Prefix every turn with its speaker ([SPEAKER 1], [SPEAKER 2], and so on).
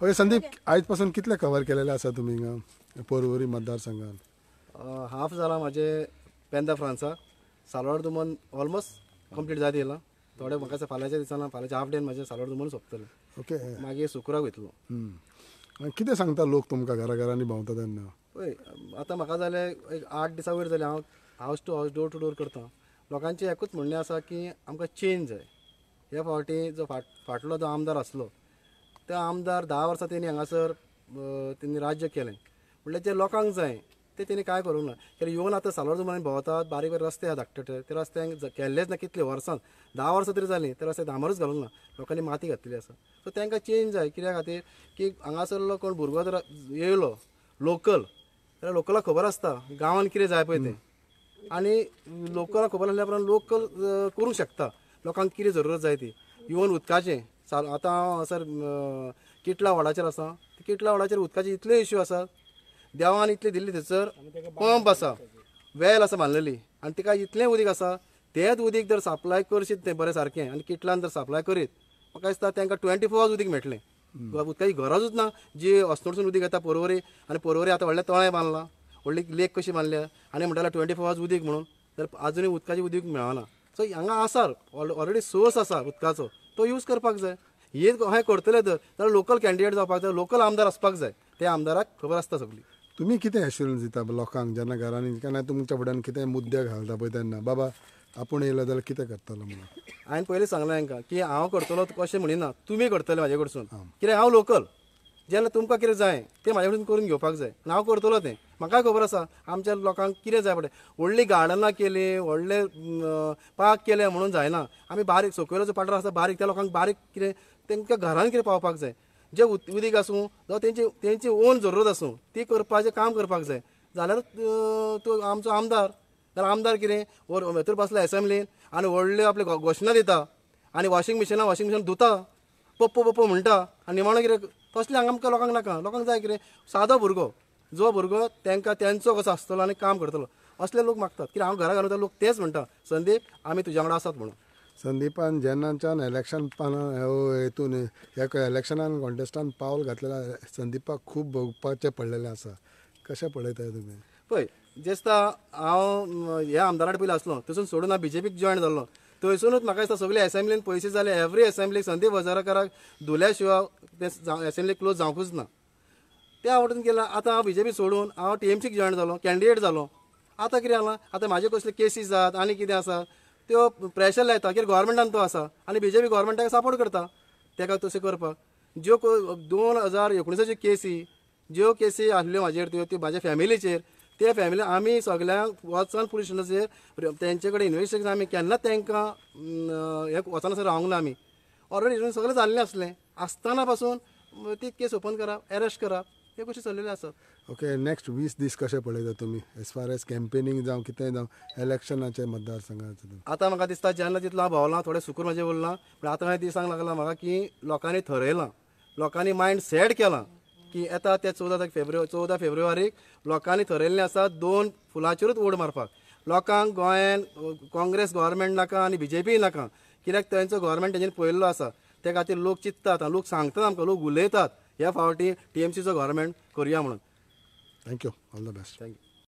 [SPEAKER 1] होय संदीप
[SPEAKER 2] आजपासून कितले कव्हर केलेले आसा तुम्ही हिंगा पोरवरी मतदारसंघात
[SPEAKER 1] हाफ झाला माझे पेंदा फ्रांसा सालवार दुमन ऑलमोस्ट कंप्लीट जात येयलां थोडे म्हाका फाल्यांच्या दिसाना फाल्यांच्या हाफ डेन माझे सालवार दुमन सोपतले ओके मागीर शुक्राक
[SPEAKER 2] वयतलो किती सांगता लोक तुमकां घरा घरांनी भोंवता तेन्ना
[SPEAKER 1] पळय आतां म्हाका जाले एक आठ दिसा वयर जाले हांव हावस टू हावस डोर टू डोर करता लोकांचे एकूच म्हणणें आसा की आमकां चेंज जाय ह्या फावटी जो फाट फाटलो जो आमदार आसलो ते आमदार दहा वर्सां तेणी हांगासर तेणी राज्य केलें म्हणल्यार जे लोकांक जाय ते तेणी काय करूंक ना कित्याक येवन आतां सालोर जुमान भोंवतात बारीक बारीक रस्ते आसात धाकटे ते रस्त्यांक केल्लेच ना कितले वर्सां धा वर्सां तरी जालीं ते रस्ते दामरूच घालूंक ना लोकांनी माती घातलेली आसा सो तांकां चेंज जाय कित्या खातीर की हांगासरलो कोण भुरगो जर येयलो लोकल जाल्यार लोकलाक खबर आसता गांवांत कितें जाय पळय तें आनी लोकलाक खबर आसल्या उपरांत लोकल करूंक शकता लोकांक कितें जरूरत जाय ती इवन उदकाचें चालू आतां हांगासर किटला वॉर्डाचेर आसा किटला वॉर्डाचेर उदकाचे इतले इश्यू आसा देवान इतले दिल्ली थंयसर पंप आसा वेल आसा बांदलेली आनी तिका इतलें उदीक आसा तेंच उदीक जर सप्लाय करशीत तें बरें सारकें आनी किटलान जर सप्लाय करीत म्हाका दिसता तांकां ट्वेंटी फोर उदीक मेळटलें उदकाची गरजूच ना जी अस्नोडसून उदीक येता पर्वरी आनी पर्वरी आतां व्हडलें तळें बांदलां व्हडली लेक कशी बांदल्या आनी म्हणटाले ट्वेंटी फोर आवर्स उदीक म्हणून तर आजुनूय उदकाचें उदीक मेळना सो हांगा आसा ऑलरेडी सोर्स आसा उदकाचो तो यूज करपाक जाय हे हे करतले तर जाल्यार लोकल कॅन्डिडेट जावपाक जाय लोकल आमदार आसपाक जाय ते आमदाराक खबर आसता सगळी
[SPEAKER 2] तुम्ही किती एश्युरन्स दिता लोकांक जेन्ना घरांनी केन्ना तुमच्या फुड्यान कितें मुद्दे घालता पळय तेन्ना बाबा आपूण येयलो जाल्यार कितें करतलो म्हणून
[SPEAKER 1] हांवें पयलीं सांगलें हांकां की हांव करतलो कशें म्हणिना तुमी करतले म्हाजे कडसून कित्याक हांव लोकल जेन्ना तुमकां कितें जाय तें माझ्याकडून कडेन करून घेवपाक जाय नाव हांव करतलो तें म्हाका खबर आसा आमच्या लोकांक कितें जाय पडलें व्हडलीं गार्डनां केलीं व्हडले पार्क केले म्हणून जायना आमी बारीक सकयलो जो पाटलो आसा बारीक त्या लोकांक बारीक कितें तेंकां घरान कितें पावपाक जाय जे उदीक आसूं जावं तेंची तेंची ओन जरूरत आसूं ती करपाचें काम करपाक जाय जाल्यार तो आमचो आमदार जाल्यार आमदार कितें वर बसला एसेंब्लीन आनी व्हडल्यो आपले घोषणा दिता आनी वॉशिंग मिशिना वॉशिंग मशीन धुता पप्पो पप्पो म्हणटा आनी निमाणो कितें तसले हांगा आमकां लोकांक नाका लोकांक जाय कितें सादो भुरगो जो भुरगो तांकां तेंचो कसो आसतलो आनी काम करतलो असले लोक मागतात कित्याक हांव घरा वता लोक तेच म्हणटा संदीप आमी तुज्या वांगडा आसात म्हणून
[SPEAKER 2] संदीपान जेन्नाच्यान इलेक्शन हो, हेतून ह्या इलेक्शनान कॉन्टेस्टान पावल घातलेला संदीपाक खूब भोगपाचें पडलेलें आसा कशें पळयता तुमी
[SPEAKER 1] पळय जेस्ता हांव ह्या आमदारा पयलीं आसलो तसून सोडून हांव बी जे पीक जॉयन जाल्लो थंयसरूच म्हाका दिसता सगळे असेंब्लीन पयशे जाले एवरी असेंब्लीक संदीप हजाराकाराक धुल्या शिवाय ते असेंब्ली क्लोज जावंकूच ना त्या वाटेन गेलां आतां हांव बी जे पी सोडून हांव टी एम सीक जॉयन जालो कॅन्डिडेट जालो आतां कितें जालां आतां म्हाजे कसले केसीस जात आनी कितें आसा त्यो प्रेशर लायता की गोवोरमेंटान तो आसा आनी बी जे पी गोवोरमेंटाक सपोर्ट करता तेका तशें करपाक ज्यो दोन हजार एकुणीसाच्यो केसी ज्यो केसी आसल्यो म्हाजेर त्यो त्यो म्हाज्या फॅमिलीचेर ते फॅमिली आम्ही सगळ्यांक वचून पुलीस स्टेशनाचेर तेंचे कडेन इन्वेस्टिगेशन आमी केन्ना तेंकां हे वचनासर रावंक ना आमी ऑलरेडी सगळें जाल्लें आसलें आसतना पासून ती केस ओपन करप एरेस्ट करप हे कशें चलिल्ल्यो आसात
[SPEAKER 2] ओके नेक्स्ट वीस दीस कशें पळयता तुमी एज फार एज कॅम्पेनिंग जावं कितें जावं इलेक्शनाचे मतदारसंघाचे
[SPEAKER 1] आतां म्हाका दिसता जेन्ना तितलो हांव भोंवलां थोडे सुकूर म्हजे उरलां पूण आतां दिसांक लागला म्हाका की लोकांनी थरयलां लोकांनी मायंड सेट केलां की येता त्या चवदा फेब्रुवारी चौदा फेब्रुवारीक लोकांनी थरयल्लें आसा दोन फुलांचेरूच ओड मारपाक लोकांक गोंयान काँग्रेस गव्हर्मेंट नाका आनी बी जे पी नाका कित्याक तांचो गव्हर्मेंट तेंच्यानी पळयल्लो आसा त्या खातीर लोक चिंततात लोक सांगतात आमकां लोक उलयतात ह्या फावटी टी एम सीचो गव्हर्मेंट करुया म्हणून
[SPEAKER 2] thank you all the best thank you